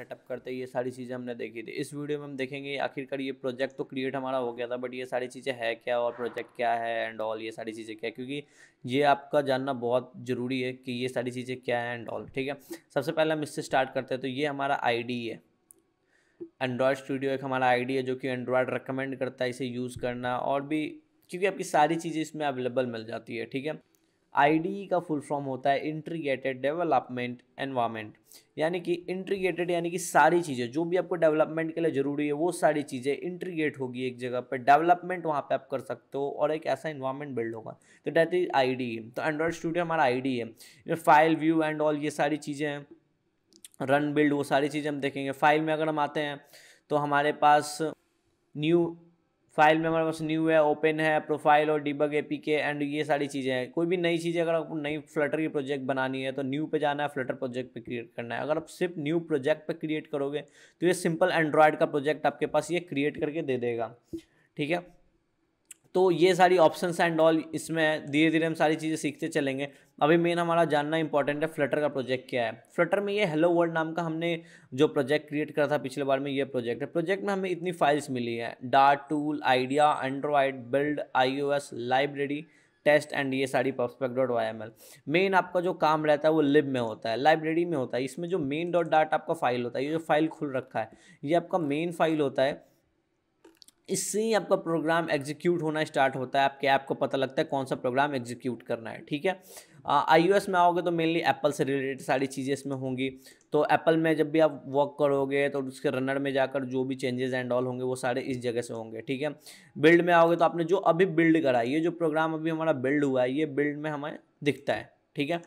setup करते ये सारी चीज़ें हमने देखी थी इस वीडियो में हम देखेंगे आखिरकार ये प्रोजेक्ट तो क्रिएट हमारा हो गया था बट ये सारी चीज़ें है क्या और प्रोजेक्ट क्या है एंड ऑल ये सारी चीज़ें क्या क्योंकि ये आपका जानना बहुत ज़रूरी है कि ये सारी चीज़ें क्या है एंड ऑल ठीक है सबसे पहले हम इससे स्टार्ट करते हैं तो ये हमारा आई है एंड्रॉयड स्टूडियो एक हमारा आई है जो कि एंड्रॉयड रिकमेंड करता है इसे यूज़ करना और भी क्योंकि आपकी सारी चीज़ें इसमें अवेलेबल मिल जाती है ठीक है आई का फुल फॉर्म होता है इंट्रीगेटेड डेवलपमेंट एनवामेंट यानी कि इंट्रीगेटेड यानी कि सारी चीज़ें जो भी आपको डेवलपमेंट के लिए ज़रूरी है वो सारी चीज़ें इंट्रीगेट होगी एक जगह पर डेवलपमेंट वहाँ पे आप कर सकते हो और एक ऐसा इन्वायरमेंट बिल्ड होगा तो डेट इज आई तो एंड्रॉयड स्टूडियो हमारा आई है फाइल व्यू एंड ऑल ये सारी चीज़ें हैं रन बिल्ड वो सारी चीज़ें हम देखेंगे फाइल में अगर हम आते हैं तो हमारे पास न्यू फाइल में हमारे पास न्यू है ओपन है प्रोफाइल और डिबग के एंड ये सारी चीज़ें हैं कोई भी नई चीज़ें अगर आपको नई फ्लटर की प्रोजेक्ट बनानी है तो न्यू पे जाना है फ्लटर प्रोजेक्ट पे क्रिएट करना है अगर आप सिर्फ न्यू प्रोजेक्ट पे क्रिएट करोगे तो ये सिंपल एंड्रॉयड का प्रोजेक्ट आपके पास ये क्रिएट करके दे देगा ठीक है तो ये सारी ऑप्शंस एंड ऑल इसमें धीरे धीरे हम सारी चीज़ें सीखते चलेंगे अभी मेन हमारा जानना इंपॉर्टेंट है फ्लटर का प्रोजेक्ट क्या है फ्लटर में ये हेलो वर्ल्ड नाम का हमने जो प्रोजेक्ट क्रिएट करा था पिछले बार में ये प्रोजेक्ट है प्रोजेक्ट में हमें इतनी फाइल्स मिली है Dart tool idea Android build S library test and ये सारी पर्सपेक्ट dot Y M L main आपका जो काम रहता है वो लिब में होता है लाइब्रेरी में होता है इसमें जो मेन डॉट डाट आपका फाइल होता है ये जो फाइल खुल रखा है ये आपका मेन फाइल होता है इससे ही आपका प्रोग्राम एग्जीक्यूट होना स्टार्ट होता है आपके ऐप को पता लगता है कौन सा प्रोग्राम एग्जीक्यूट करना है ठीक है आई एस में आओगे तो मेनली एप्पल से रिलेटेड सारी चीज़ें इसमें होंगी तो एप्पल में जब भी आप वर्क करोगे तो उसके रनर में जाकर जो भी चेंजेस एंड ऑल होंगे वो सारे इस जगह से होंगे ठीक है बिल्ड में आओगे तो आपने जो अभी बिल्ड करा ये जो प्रोग्राम अभी हमारा बिल्ड हुआ है ये बिल्ड में हमें दिखता है ठीक है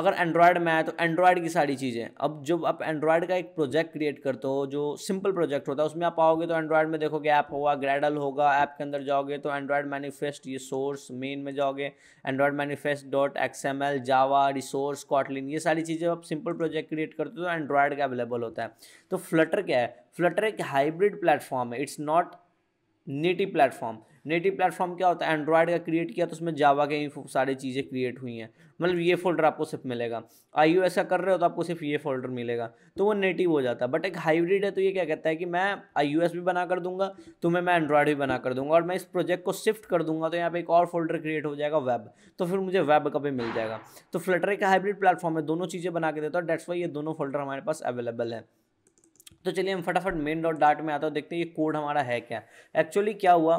अगर एंड्रॉयड में आए तो एंड्रॉयड की सारी चीज़ें अब जब आप एंड्रॉयड का एक प्रोजेक्ट क्रिएट करते हो जो सिंपल प्रोजेक्ट होता है उसमें आप आओगे तो एंड्रॉयड में देखोगे ऐप होगा ग्रेडल होगा ऐप के अंदर जाओगे तो एंड्रॉयड मैनिफेस्ट ये सोर्स मेन में जाओगे Android manifest dot X M L Java resource Kotlin ये सारी चीज़ें आप सिंपल प्रोजेक्ट क्रिएट करते हो तो एंड्रॉयड का अवेलेबल होता है तो फ्लटर क्या है फ्लटर एक हाइब्रिड प्लेटफॉर्म है it's not native platform native platform क्या होता है एंड्रॉयड का क्रिएट किया तो उसमें जावा के ही सारी चीज़ें क्रिएट हुई हैं मतलब ये फोल्डर आपको सिर्फ मिलेगा आई यू का कर रहे हो तो आपको सिर्फ ये फोल्डर मिलेगा तो वो नेटिव हो जाता है बट एक हाइब्रिड है तो ये क्या कहता है कि मैं आई भी बना कर दूंगा तुम्हें मैं एंड्रॉयड भी बना कर दूंगा और मैं इस प्रोजेक्ट को शिफ्ट कर दूंगा तो यहाँ पर एक और फोल्डर क्रिएट हो जाएगा वेब तो फिर मुझे वेब का भी मिल जाएगा तो फ्लटर एक हाइब्रिड प्लेटफॉर्म है दोनों चीज़ें बना के देता है डेट्स वाई ये दोनों फोल्डर हमारे पास अवेलेबल है तो चलिए हम फटाफट मेन डॉट डाट में आता हूँ देखते हैं ये कोड हमारा है क्या एक्चुअली क्या हुआ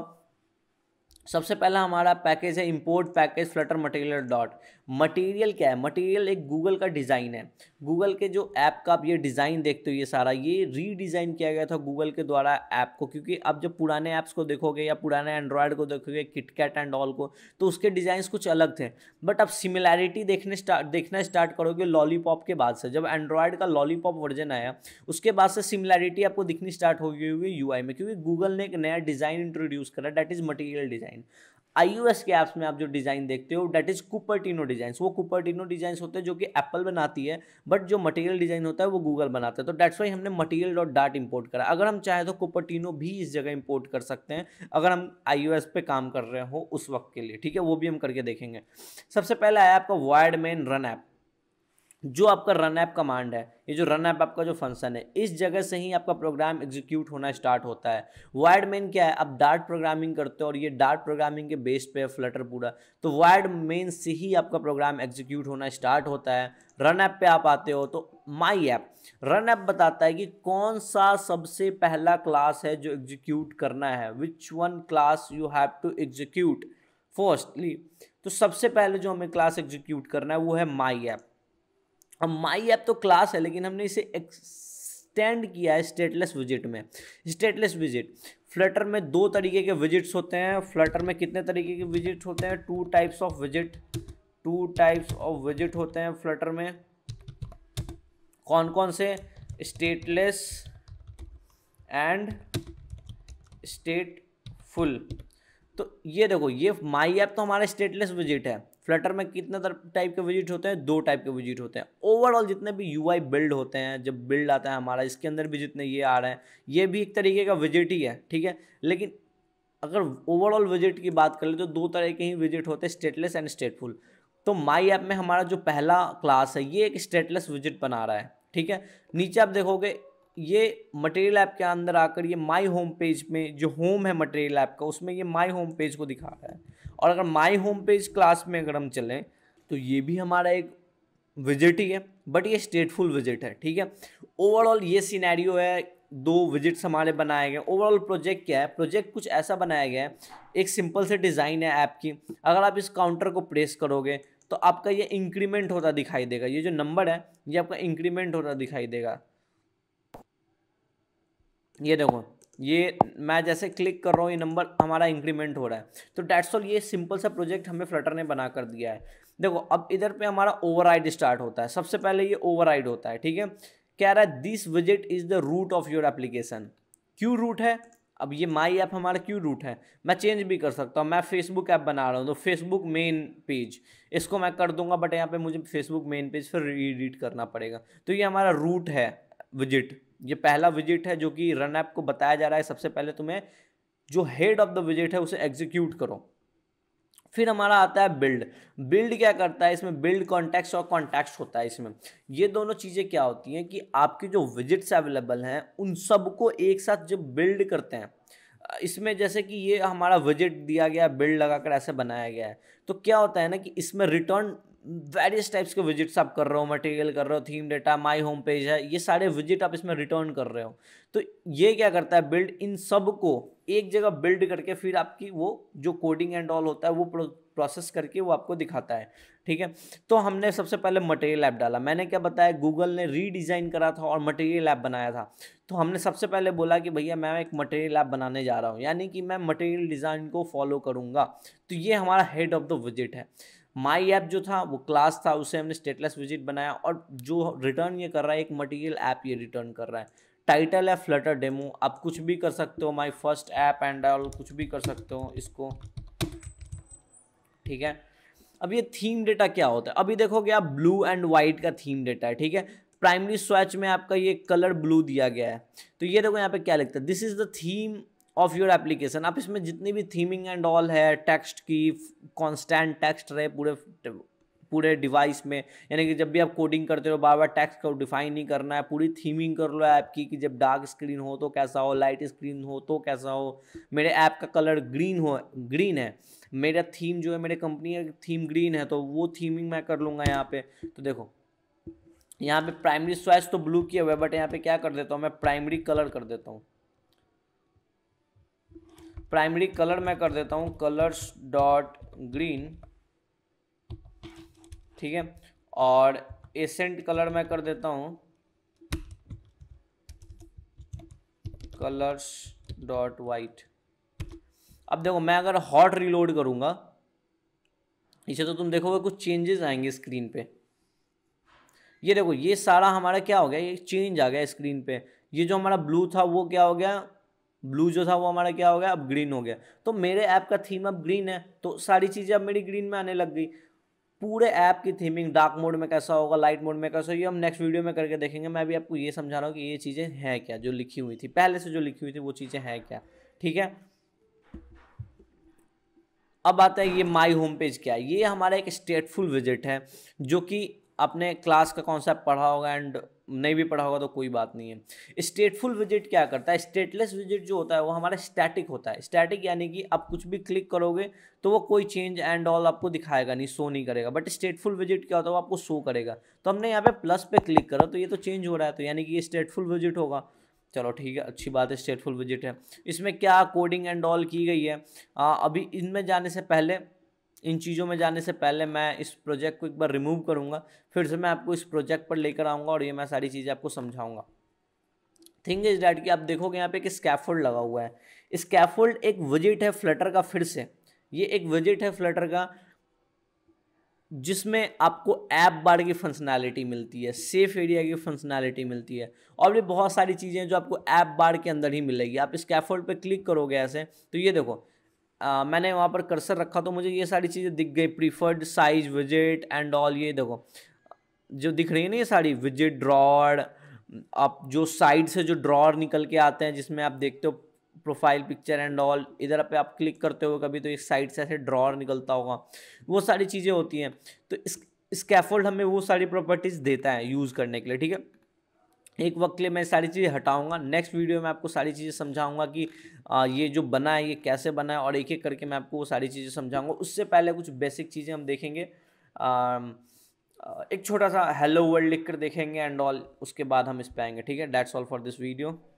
सबसे पहला हमारा पैकेज है import package Flutter material dot material क्या है मटेरियल एक गूगल का डिज़ाइन है गूगल के जो ऐप का आप ये डिज़ाइन देखते हो ये सारा ये रीडिज़ाइन किया गया था गूगल के द्वारा ऐप को क्योंकि अब जब पुराने ऐप्स को देखोगे या पुराने एंड्रॉयड को देखोगे किटकैट एंड ऑल को तो उसके डिज़ाइन कुछ अलग थे बट अब सिमिलैरिटी देखने स्टार्ट देखना स्टार्ट करोगे लॉलीपॉप के बाद से जब एंड्रॉयड का लॉलीपॉप वर्जन आया उसके बाद से सिमिलैरिटी आपको दिखनी स्टार्ट हो गई हुई यू में क्योंकि गूगल ने एक नया डिज़ाइन इंट्रोड्यूस करा that is material design designs के ऐप्स में आप जो डिज़ाइन देखते हो डेट इज़ कुपर्टिनो डिज़ाइंस वो कुपरटीनो डिज़ाइंस होते हैं जो कि एप्पल बनाती है बट जो मटेरियल डिज़ाइन होता है वो गूगल बनाता है तो डेट्स वाई हमने मटेरियल डॉट डाट इम्पोर्ट करा अगर हम चाहें तो कुपरटीनो भी इस जगह इम्पोर्ट कर सकते हैं अगर हम आई पे काम कर रहे हो उस वक्त के लिए ठीक है वो भी हम करके देखेंगे सबसे पहले आया आपका वायर्ड मैन रन ऐप जो आपका रन ऐप कमांड है ये जो रन ऐप आपका जो फंक्शन है इस जगह से ही आपका प्रोग्राम एग्जीक्यूट होना स्टार्ट होता है वायर्ड मेन क्या है आप डार्ट प्रोग्रामिंग करते हो और ये डार्ट प्रोग्रामिंग के बेस पे फ्लटर पूरा तो वायर्ड मेन से ही आपका प्रोग्राम एग्जीक्यूट होना स्टार्ट होता है रन ऐप पे आप आते हो तो माई ऐप रन ऐप बताता है कि कौन सा सबसे पहला क्लास है जो एग्जीक्यूट करना है which one class you have to execute firstly तो सबसे पहले जो हमें क्लास एग्जीक्यूट करना है वो है माई ऐप अब माई ऐप तो क्लास है लेकिन हमने इसे एक्सटेंड किया है स्टेटलेस विजिट में स्टेटलेस विजिट फ्लटर में दो तरीके के विजिट्स होते हैं फ्लटर में कितने तरीके के विजिट होते हैं two types of visit two types of visit होते हैं फ्लटर में कौन कौन से स्टेटलेस एंड स्टेटफुल तो ये देखो ये माई ऐप तो हमारा स्टेटलेस विजिट है फ्लटर में कितने टाइप के विजिट होते हैं दो टाइप के विजिट होते हैं ओवरऑल जितने भी यू बिल्ड होते हैं जब बिल्ड आता है हमारा इसके अंदर भी जितने ये आ रहे हैं ये भी एक तरीके का विजिट ही है ठीक है लेकिन अगर ओवरऑल विजिट की बात कर ले तो दो तरह के ही विजिट होते हैं स्टेटलेस एंड स्टेटफुल तो माई ऐप में हमारा जो पहला क्लास है ये एक स्टेटलेस विजिट बना रहा है ठीक है नीचे आप देखोगे ये मटेरियल ऐप के अंदर आकर ये माई होम पेज में जो होम है मटेरियल ऐप का उसमें ये माई होम पेज को दिखा रहा है और अगर माई होम पेज क्लास में अगर हम चलें तो ये भी हमारा एक विजिट ही है बट ये स्टेटफुल विजिट है ठीक है ओवरऑल ये सीनैरियो है दो विजिट्स हमारे बनाए गए ओवरऑल प्रोजेक्ट क्या है प्रोजेक्ट कुछ ऐसा बनाया गया है एक सिंपल से डिज़ाइन है ऐप की अगर आप इस काउंटर को प्रेस करोगे तो आपका ये इंक्रीमेंट होता दिखाई देगा ये जो नंबर है ये आपका इंक्रीमेंट होता दिखाई देगा ये देखो ये मैं जैसे क्लिक कर रहा हूँ ये नंबर हमारा इंक्रीमेंट हो रहा है तो डेट्स ऑल ये सिंपल सा प्रोजेक्ट हमें फ्लटर ने बना कर दिया है देखो अब इधर पे हमारा ओवरराइड स्टार्ट होता है सबसे पहले ये ओवरराइड होता है ठीक है कह रहा है दिस विजिट is the root of your application क्यों रूट है अब ये माई ऐप हमारा क्यों रूट है मैं चेंज भी कर सकता हूँ मैं फेसबुक ऐप बना रहा हूँ तो फेसबुक मेन पेज इसको मैं कर दूंगा बट यहाँ पे मुझे फेसबुक मेन पेज फिर रीडिट करना पड़ेगा तो ये हमारा रूट है विजिट ये पहला विजिट है जो कि रन ऐप को बताया जा रहा है सबसे पहले तुम्हें जो हेड ऑफ द विजिट है उसे एग्जीक्यूट करो फिर हमारा आता है बिल्ड बिल्ड क्या करता है इसमें बिल्ड कॉन्टैक्ट और कॉन्टैक्ट्स होता है इसमें ये दोनों चीज़ें क्या होती हैं कि आपके जो विजिट्स अवेलेबल हैं उन सबको एक साथ जब बिल्ड करते हैं इसमें जैसे कि ये हमारा विजिट दिया गया बिल्ड लगाकर ऐसे बनाया गया है तो क्या होता है ना कि इसमें रिटर्न वेरियस टाइप्स के विजिट्स आप कर रहे हो मटेरियल कर रहे हो theme data my home page है ये सारे विजिट आप इसमें रिटर्न कर रहे हो तो ये क्या करता है बिल्ड इन सब को एक जगह बिल्ड करके फिर आपकी वो जो कोडिंग एंड ऑल होता है वो प्रोसेस करके वो आपको दिखाता है ठीक है तो हमने सबसे पहले मटेरियल ऐप डाला मैंने क्या बताया गूगल ने रीडिज़ाइन करा था और मटेरियल ऐप बनाया था तो हमने सबसे पहले बोला कि भैया मैं एक मटेरियल ऐप बनाने जा रहा हूँ यानी कि मैं मटेरियल डिज़ाइन को फॉलो करूँगा तो ये हमारा हेड ऑफ द विजिट है माई ऐप जो था वो क्लास था उसे हमने स्टेटलेस विजिट बनाया और जो रिटर्न ये कर रहा है एक मटेरियल ऐप ये रिटर्न कर रहा है टाइटल है फ्लटर डेमो आप कुछ भी कर सकते हो my first app and all कुछ भी कर सकते हो इसको ठीक है अब ये थीम डेटा क्या होता है अभी देखोगे आप ब्लू एंड वाइट का थीम डेटा है ठीक है प्राइमरी स्वैच में आपका ये कलर ब्लू दिया गया है तो ये देखो यहाँ पे क्या लिखता है this is the theme of your application आप इसमें जितनी भी थीमिंग एंड ऑल है टेक्स्ट की कॉन्स्टेंट टेक्स्ट रहे पूरे पूरे डिवाइस में यानी कि जब भी आप कोडिंग करते हो बार बार टेक्स्ट को डिफाइन नहीं करना है पूरी थीमिंग कर लो ऐप की कि जब डार्क स्क्रीन हो तो कैसा हो लाइट स्क्रीन हो तो कैसा हो मेरे ऐप का कलर ग्रीन हो ग्रीन है मेरा थीम जो है मेरे कंपनी का थीम ग्रीन है तो वो थीमिंग मैं कर लूँगा यहाँ पे तो देखो यहाँ पे प्राइमरी स्वाइस तो ब्लू किया हुआ है बट यहाँ पे क्या कर देता हूँ मैं प्राइमरी कलर कर देता हूँ प्राइमरी कलर मैं कर देता हूँ कलर्स डॉट ग्रीन ठीक है और एसेंट कलर मैं कर देता हूँ कलर्स डॉट वाइट अब देखो मैं अगर हॉट रिलोड करूँगा इसे तो तुम देखोगे कुछ चेंजेस आएंगे स्क्रीन पे ये देखो ये सारा हमारा क्या हो गया ये चेंज आ गया स्क्रीन पे ये जो हमारा ब्लू था वो क्या हो गया ब्लू जो था वो हमारा क्या हो गया अब ग्रीन हो गया तो मेरे ऐप का थीम अब ग्रीन है तो सारी चीज़ें अब मेरी ग्रीन में आने लग गई पूरे ऐप की थीमिंग डार्क मोड में कैसा होगा लाइट मोड में कैसा होगा हम नेक्स्ट वीडियो में करके देखेंगे मैं भी आपको ये समझा रहा हूँ कि ये चीज़ें हैं क्या जो लिखी हुई थी पहले से जो लिखी हुई थी वो चीज़ें हैं क्या ठीक है अब आता है ये माई होम पेज क्या है ये हमारा एक स्टेटफुल विजिट है जो कि आपने क्लास का कॉन्सेप्ट पढ़ा होगा एंड नहीं भी पढ़ा होगा तो कोई बात नहीं है स्टेटफुल विजिट क्या करता है स्टेटलेस विजिट जो होता है वो हमारा स्टैटिक होता है स्टैटिक यानी कि आप कुछ भी क्लिक करोगे तो वो कोई चेंज एंड ऑल आपको दिखाएगा नहीं शो नहीं करेगा बट स्टेटफुल विजिट क्या होता है वो आपको शो करेगा तो हमने यहाँ पे प्लस पे क्लिक करा तो ये तो चेंज हो रहा है तो यानी कि ये स्टेटफुल विजिट होगा चलो ठीक है अच्छी बात है स्टेटफुल विजिट है इसमें क्या कोडिंग एंड ऑल की गई है आ, अभी इनमें जाने से पहले इन चीज़ों में जाने से पहले मैं इस प्रोजेक्ट को एक बार रिमूव करूँगा फिर से मैं आपको इस प्रोजेक्ट पर लेकर आऊँगा और ये मैं सारी चीज़ें आपको समझाऊँगा थिंग इज डैट कि आप देखोगे यहाँ पे एक स्कैफोल्ड लगा हुआ है स्कैफोल्ड एक विजिट है फ्लटर का फिर से ये एक विजिट है फ्लटर का जिसमें आपको ऐप बार की फंक्शनैलिटी मिलती है सेफ एरिया की फंक्शनैलिटी मिलती है और भी बहुत सारी चीज़ें जो आपको ऐप बार के अंदर ही मिलेगी आप स्कैफोल्ड पे क्लिक करोगे ऐसे तो ये देखो आ, मैंने वहाँ पर कर्सर रखा तो मुझे ये सारी चीज़ें दिख गई प्रीफर्ड साइज विजिट एंड ऑल ये देखो जो दिख रही है ना ये सारी विजिट ड्रॉड आप जो साइड से जो ड्रॉर निकल के आते हैं जिसमें आप देखते हो प्रोफाइल पिक्चर एंड ऑल इधर पे आप क्लिक करते हो कभी तो एक साइड से ऐसे ड्रॉर निकलता होगा वो सारी चीज़ें होती हैं तो इस स्कैफोल्ड हमें वो सारी प्रॉपर्टीज़ देता है यूज़ करने के लिए ठीक है एक वक्त के लिए मैं सारी चीज़ें हटाऊंगा नेक्स्ट वीडियो में आपको सारी चीज़ें समझाऊंगा कि आ, ये जो बना है ये कैसे बना है और एक एक करके मैं आपको वो सारी चीज़ें समझाऊंगा उससे पहले कुछ बेसिक चीज़ें हम देखेंगे आ, एक छोटा सा हेलो वर्ल्ड लिख कर देखेंगे एंड ऑल उसके बाद हम इस पर आएंगे ठीक है that's all for this video